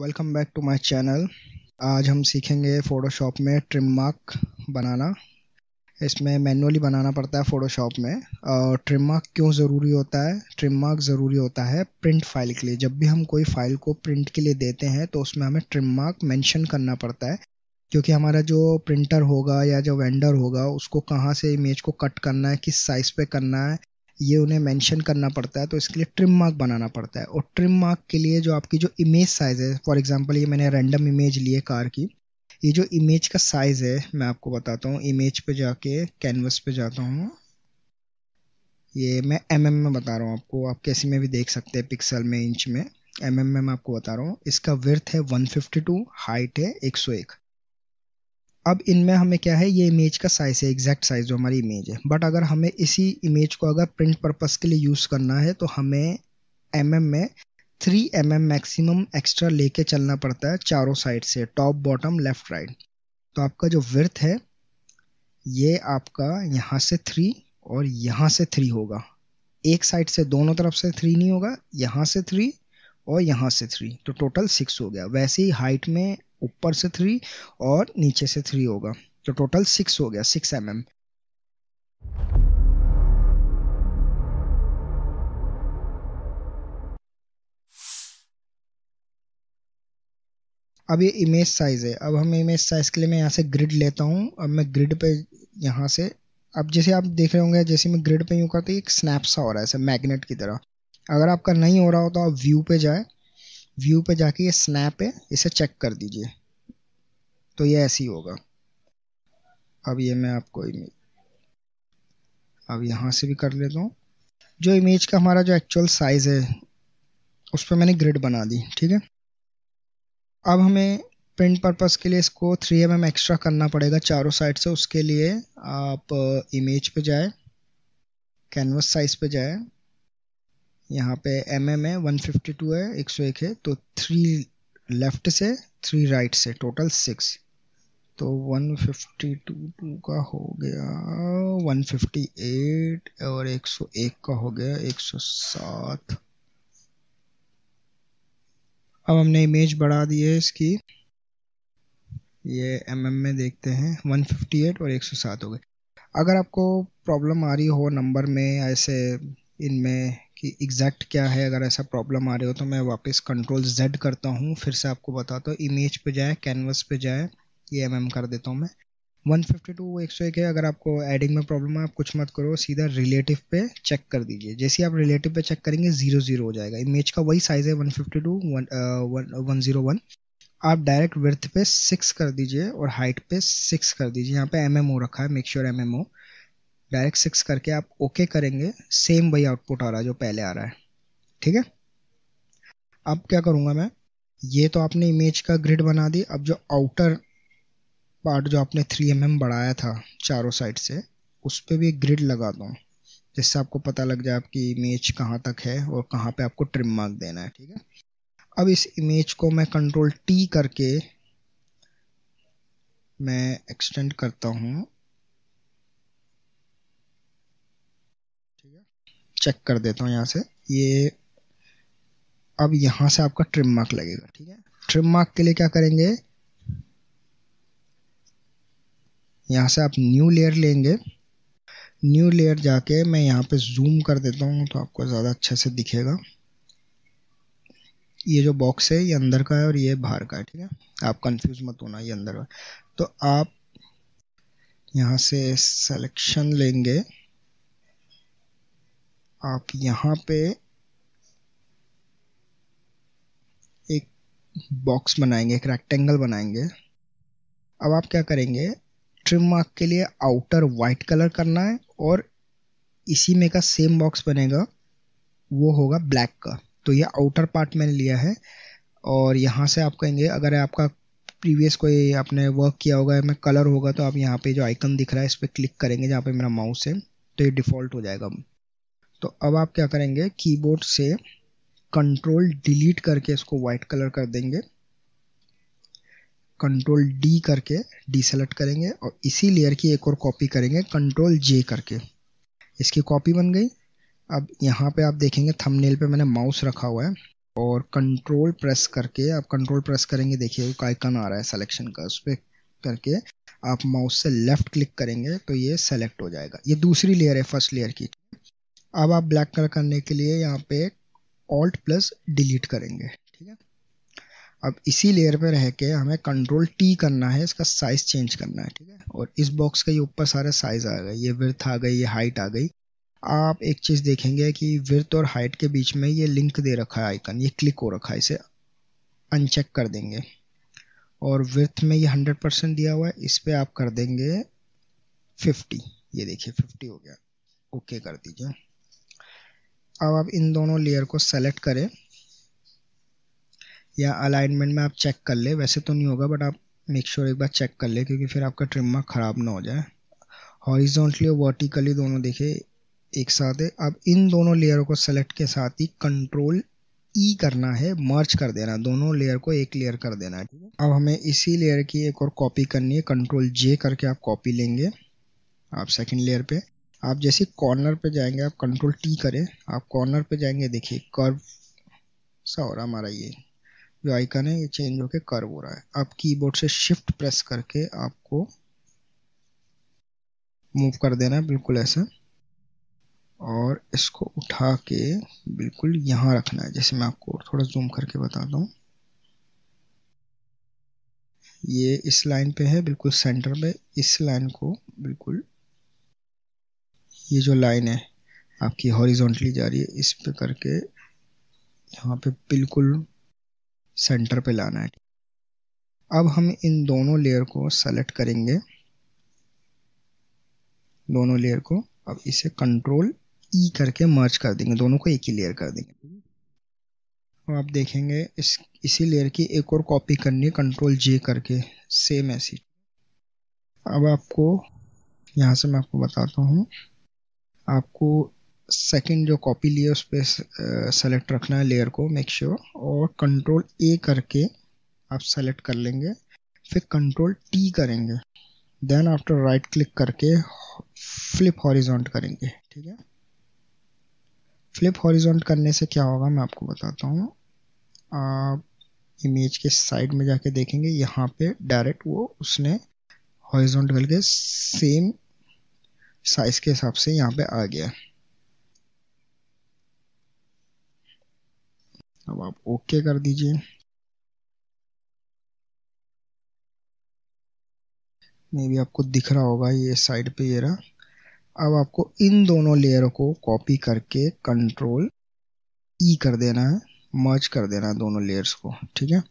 welcome back to my channel आज हम सीखेंगे फ़ोटोशॉप में ट्रिम मार्क बनाना इसमें मैनुअली बनाना पड़ता है फ़ोटोशॉप में और ट्रिम मार्क क्यों ज़रूरी होता है ट्रिम मार्क ज़रूरी होता है प्रिंट फाइल के लिए जब भी हम कोई फ़ाइल को प्रिंट के लिए देते हैं तो उसमें हमें ट्रिम मार्क मैंशन करना पड़ता है क्योंकि हमारा जो प्रिंटर होगा या जो वेंडर होगा उसको कहाँ से इमेज को कट करना है किस साइज़ पर करना है ये उन्हें मेंशन करना पड़ता है तो इसके लिए ट्रिम मार्क बनाना पड़ता है और ट्रिम मार्क के लिए जो आपकी जो इमेज साइज़ है फॉर एग्जांपल ये मैंने रैंडम इमेज लिए कार की ये जो इमेज का साइज़ है मैं आपको बताता हूँ इमेज पे जाके कैनवस पे जाता हूँ ये मैं एम mm में बता रहा हूँ आपको आप कैसे में भी देख सकते हैं पिक्सल में इंच में एम mm में मैं आपको बता रहा हूँ इसका विर्थ है वन हाइट है एक अब इनमें हमें क्या है ये इमेज का साइज है एग्जैक्ट साइज जो हमारी इमेज है बट अगर हमें इसी इमेज को अगर प्रिंट पर्पज़ के लिए यूज़ करना है तो हमें एम mm में three M M maximum extra लेके चलना पड़ता है चारों साइड से टॉप बॉटम लेफ्ट राइट तो आपका जो विर्थ है ये आपका यहाँ से थ्री और यहाँ से थ्री होगा एक साइड से दोनों तरफ से थ्री नहीं होगा यहाँ से थ्री और यहाँ से थ्री तो टोटल सिक्स हो गया वैसे ही हाइट में ऊपर से थ्री और नीचे से थ्री होगा तो टोटल सिक्स हो गया सिक्स एम एम अब ये इमेज साइज है अब हम इमेज साइज के लिए मैं यहाँ से ग्रिड लेता हूँ अब मैं ग्रिड पे यहाँ से अब जैसे आप देख रहे होंगे जैसे मैं ग्रिड पे यूँ करता हूँ एक स्नैप सा हो रहा है ऐसे मैग्नेट की तरह अगर आपका नहीं हो रहा हो तो आप व्यू पे जाए व्यू पे जाके ये स्नैप है इसे चेक कर दीजिए तो ये ऐसे ही होगा अब ये मैं आपको इमेज अब यहाँ से भी कर लेता हूँ जो इमेज का हमारा जो एक्चुअल साइज़ है उस पर मैंने ग्रिड बना दी ठीक है अब हमें प्रिंट पर्पज़ के लिए इसको थ्री एम एम एक्स्ट्रा करना पड़ेगा चारों साइड से उसके लिए आप इमेज uh, पे जाए कैनवस साइज़ पे जाए यहाँ पे एम एम है वन फिफ्टी टू है एक सौ एक है तो थ्री लेफ्ट से थ्री राइट से टोटल सिक्स तो वन फिफ्टी टू टू का हो गया वन फिफ्टी एट और एक सौ एक का हो गया एक सौ सात अब हमने इमेज बढ़ा दी है इसकी ये एम mm में देखते हैं वन फिफ्टी एट और एक सौ सात हो गए अगर आपको प्रॉब्लम आ रही हो नंबर में ऐसे इनमें कि एग्जैक्ट क्या है अगर ऐसा प्रॉब्लम आ रही हो तो मैं वापस कंट्रोल जेड करता हूँ फिर से आपको बताता हूँ इमेज पे जाए कैनवस पे जाए ये एम mm एम कर देता हूँ मैं 152 एक सौ एक है अगर आपको एडिंग में प्रॉब्लम है आप कुछ मत करो सीधा रिलेटिव पे चेक कर दीजिए जैसे आप रिलेटिव पे चेक करेंगे जीरो जीरो हो जाएगा इमेज का वही साइज़ है 152 वन uh, uh, आप डायरेक्ट विर्थ पे सिक्स कर दीजिए और हाइट पे सिक्स कर दीजिए यहाँ पे एम एम ओ रखा है make sure M M O direct six करके आप ओके okay करेंगे सेम वही आउटपुट आ रहा है जो पहले आ रहा है ठीक है अब क्या करूँगा मैं ये तो आपने इमेज का ग्रिड बना दी अब जो आउटर पार्ट जो आपने थ्री एम mm बढ़ाया था चारों साइड से उस पर भी ग्रिड लगा दो जिससे आपको पता लग जाए आपकी इमेज कहाँ तक है और कहाँ पे आपको ट्रिम मार्क देना है ठीक है अब इस इमेज को मैं कंट्रोल टी करके मैं एक्सटेंड करता हूँ चेक कर देता हूँ यहाँ से ये अब यहाँ से आपका ट्रिम मार्क लगेगा ठीक है ट्रिम मार्क के लिए क्या करेंगे यहाँ से आप न्यू लेयर लेंगे न्यू लेयर जाके मैं यहाँ पे जूम कर देता हूँ तो आपको ज़्यादा अच्छे से दिखेगा ये जो बॉक्स है ये अंदर का है और ये बाहर का है ठीक है आप कंफ्यूज मत होना ये अंदर का तो आप यहाँ से सेलेक्शन लेंगे आप यहाँ पे एक बॉक्स बनाएंगे एक रेक्टेंगल बनाएंगे अब आप क्या करेंगे ट्रिम मार्क के लिए आउटर वाइट कलर करना है और इसी में का सेम बॉक्स बनेगा वो होगा ब्लैक का तो ये आउटर पार्ट मैंने लिया है और यहाँ से आप कहेंगे अगर आपका प्रीवियस कोई आपने वर्क किया होगा मैं कलर होगा तो आप यहाँ पे जो आइकन दिख रहा है इस पर क्लिक करेंगे जहाँ पे मेरा माउस है तो ये डिफ़ॉल्ट हो जाएगा तो अब आप क्या करेंगे कीबोर्ड से कंट्रोल डिलीट करके इसको वाइट कलर कर देंगे कंट्रोल डी करके डी सेलेक्ट करेंगे और इसी लेयर की एक और कॉपी करेंगे कंट्रोल जे करके इसकी कॉपी बन गई अब यहाँ पे आप देखेंगे थंबनेल पे मैंने माउस रखा हुआ है और कंट्रोल प्रेस करके आप कंट्रोल प्रेस करेंगे देखिए एक आइकन आ रहा है सिलेक्शन का उस पर करके आप माउस से लेफ्ट क्लिक करेंगे तो ये सेलेक्ट हो जाएगा ये दूसरी लेयर है फर्स्ट लेयर की अब आप ब्लैक कलर करने के लिए यहाँ पे ऑल्ट प्लस डिलीट करेंगे ठीक है अब इसी लेयर पे रह के हमें कंट्रोल टी करना है इसका साइज चेंज करना है ठीक है और इस बॉक्स के ऊपर सारे साइज आ गए ये विर्थ आ गई ये हाइट आ गई आप एक चीज़ देखेंगे कि विर्थ और हाइट के बीच में ये लिंक दे रखा है आइकन ये क्लिक हो रखा है इसे अनचेक कर देंगे और विर्थ में ये हंड्रेड परसेंट दिया हुआ है इस पर आप कर देंगे फिफ्टी ये देखिए फिफ्टी हो गया ओके कर दीजिए अब आप इन दोनों लेयर को सेलेक्ट करें या अलाइनमेंट में आप चेक कर ले वैसे तो नहीं होगा बट आप मेक श्योर sure एक बार चेक कर ले क्योंकि फिर आपका ट्रिमर ख़राब ना हो जाए हॉरिजॉन्टली और वर्टिकली दोनों देखे एक साथ है अब इन दोनों लेयरों को सेलेक्ट के साथ ही कंट्रोल ई e करना है मर्ज कर देना दोनों लेयर को एक लेयर कर देना है ठीक है अब हमें इसी लेयर की एक और कॉपी करनी है कंट्रोल जे करके आप कॉपी लेंगे आप सेकंड लेयर पे आप जैसे कॉर्नर पे जाएंगे आप कंट्रोल टी करें आप कॉर्नर पे जाएंगे देखिए कर्व सा हो रहा हमारा ये जो आइकन है ये चेंज होके कर्व हो रहा है आप कीबोर्ड से शिफ्ट प्रेस करके आपको मूव कर देना है बिल्कुल ऐसा और इसको उठा के बिल्कुल यहाँ रखना है जैसे मैं आपको थोड़ा जूम करके बताता हूँ ये इस लाइन पे है बिल्कुल सेंटर में इस लाइन को बिल्कुल ये जो लाइन है आपकी हॉरिजॉन्टली जा रही है इस पे करके यहाँ पे बिल्कुल सेंटर पे लाना है अब हम इन दोनों लेयर को सेलेक्ट करेंगे दोनों लेयर को अब इसे कंट्रोल ई e करके मर्ज कर देंगे दोनों को एक ही लेयर कर देंगे और आप देखेंगे इस इसी लेयर की एक और कॉपी करनी है कंट्रोल जे करके सेम ऐसी अब आपको यहाँ से मैं आपको बताता हूँ आपको सेकंड जो कॉपी लिए उस पर सेलेक्ट रखना है लेयर को मेक श्योर sure, और कंट्रोल ए करके आप सेलेक्ट कर लेंगे फिर कंट्रोल टी करेंगे देन आफ्टर राइट क्लिक करके फ्लिप हॉरिजॉन्ट करेंगे ठीक है फ्लिप हॉरिजॉन्ट करने से क्या होगा मैं आपको बताता हूँ आप इमेज के साइड में जाके देखेंगे यहाँ पे डायरेक्ट वो उसने हॉरिजॉन्ट करके सेम साइज के हिसाब से यहाँ पे आ गया अब आप ओके कर दीजिए मे भी आपको दिख रहा होगा ये साइड पे ये रहा अब आपको इन दोनों लेयर को कॉपी करके कंट्रोल ई e कर देना है मर्ज कर देना है दोनों लेयर्स को ठीक है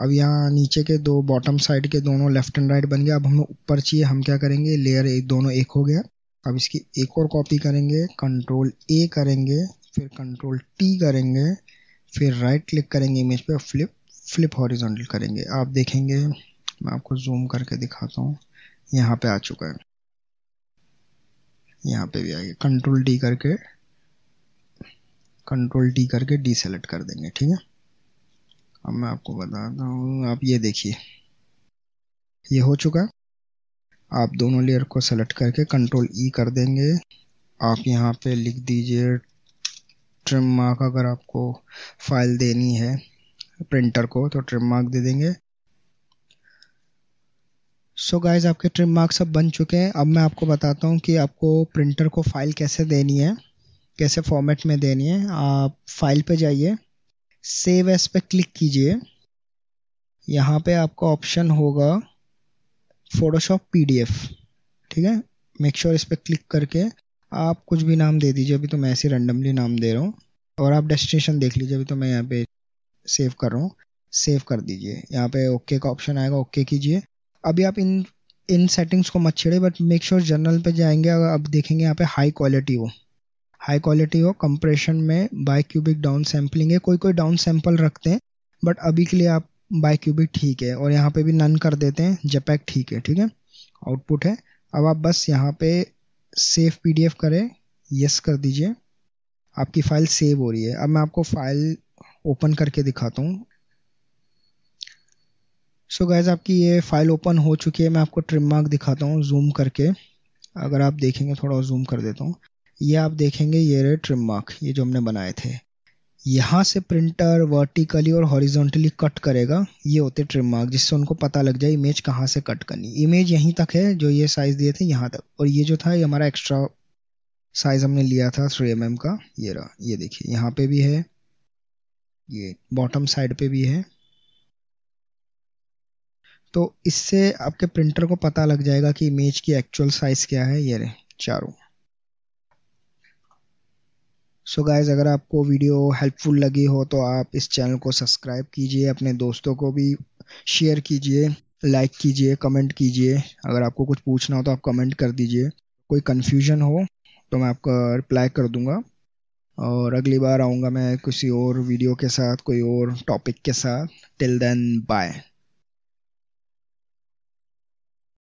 अब यहाँ नीचे के दो बॉटम साइड के दोनों लेफ्ट एंड राइट बन गया अब हमें ऊपर चाहिए हम क्या करेंगे लेयर एक दोनों एक हो गया अब इसकी एक और कॉपी करेंगे कंट्रोल ए करेंगे फिर कंट्रोल टी करेंगे फिर राइट क्लिक करेंगे इमेज पे फ्लिप फ्लिप हॉरिजॉन्टल करेंगे आप देखेंगे मैं आपको जूम करके दिखाता हूँ यहाँ पे आ चुका है यहाँ पे भी आ गया कंट्रोल डी करके कंट्रोल डी करके डी सेलेक्ट कर देंगे ठीक है अब मैं आपको बताता हूँ आप ये देखिए ये हो चुका आप दोनों लेयर को सेलेक्ट करके कंट्रोल ई e कर देंगे आप यहाँ पे लिख दीजिए ट्रिम मार्क अगर आपको फाइल देनी है प्रिंटर को तो ट्रिम मार्क दे देंगे सो so गाइज आपके ट्रिम मार्क सब बन चुके हैं अब मैं आपको बताता हूँ कि आपको प्रिंटर को फाइल कैसे देनी है कैसे फॉर्मेट में देनी है आप फाइल पे जाइए सेव एस पे क्लिक कीजिए यहाँ पे आपका ऑप्शन होगा फोटोशॉप पीडीएफ ठीक है मेक श्योर इस पर क्लिक करके आप कुछ भी नाम दे दीजिए अभी तो मैं ऐसे रैंडमली नाम दे रहा हूँ और आप डेस्टिनेशन देख लीजिए अभी तो मैं यहाँ पे सेव कर रहा हूँ सेव कर दीजिए यहाँ पे ओके का ऑप्शन आएगा ओके कीजिए अभी आप इन इन सेटिंग्स को मत छेड़े बट मेक श्योर जर्नल पे जाएंगे अगर अब देखेंगे यहाँ पे हाई क्वालिटी हो हाई क्वालिटी हो कंप्रेशन में बाई क्यूबिक डाउन सैम्पलिंग है कोई कोई डाउन सैम्पल रखते हैं बट अभी के लिए आप बाई क्यूबिक ठीक है और यहाँ पे भी नन कर देते हैं जेपैक ठीक है ठीक है आउटपुट है अब आप बस यहाँ पे सेव पीडीएफ करें यस कर दीजिए आपकी फाइल सेव हो रही है अब मैं आपको फाइल ओपन करके दिखाता हूँ सो गाइज गैज़ आपकी ये फाइल ओपन हो चुकी है मैं आपको ट्रिम मार्क दिखाता हूँ जूम करके अगर आप देखेंगे थोड़ा जूम कर देता हूँ ये आप देखेंगे ये रहे ट्रिम मार्क ये जो हमने बनाए थे यहाँ से प्रिंटर वर्टिकली और हॉरिजॉन्टली कट करेगा ये होते ट्रिम मार्क जिससे उनको पता लग जाए इमेज कहाँ से कट करनी इमेज यहीं तक है जो ये साइज़ दिए थे यहाँ तक और ये जो था ये हमारा एक्स्ट्रा साइज़ हमने लिया था थ्री एम एम का ये रहा ये देखिए यहाँ पे भी है ये बॉटम साइड पे भी है तो इससे आपके प्रिंटर को पता लग जाएगा कि इमेज की एक्चुअल साइज़ क्या है ये रहे चारों सो so गाइज़ अगर आपको वीडियो हेल्पफुल लगी हो तो आप इस चैनल को सब्सक्राइब कीजिए अपने दोस्तों को भी शेयर कीजिए लाइक कीजिए कमेंट कीजिए अगर आपको कुछ पूछना हो तो आप कमेंट कर दीजिए कोई कन्फ्यूजन हो तो मैं आपका रिप्लाई कर दूंगा और अगली बार आऊँगा मैं किसी और वीडियो के साथ कोई और टॉपिक के साथ टिल देन बाय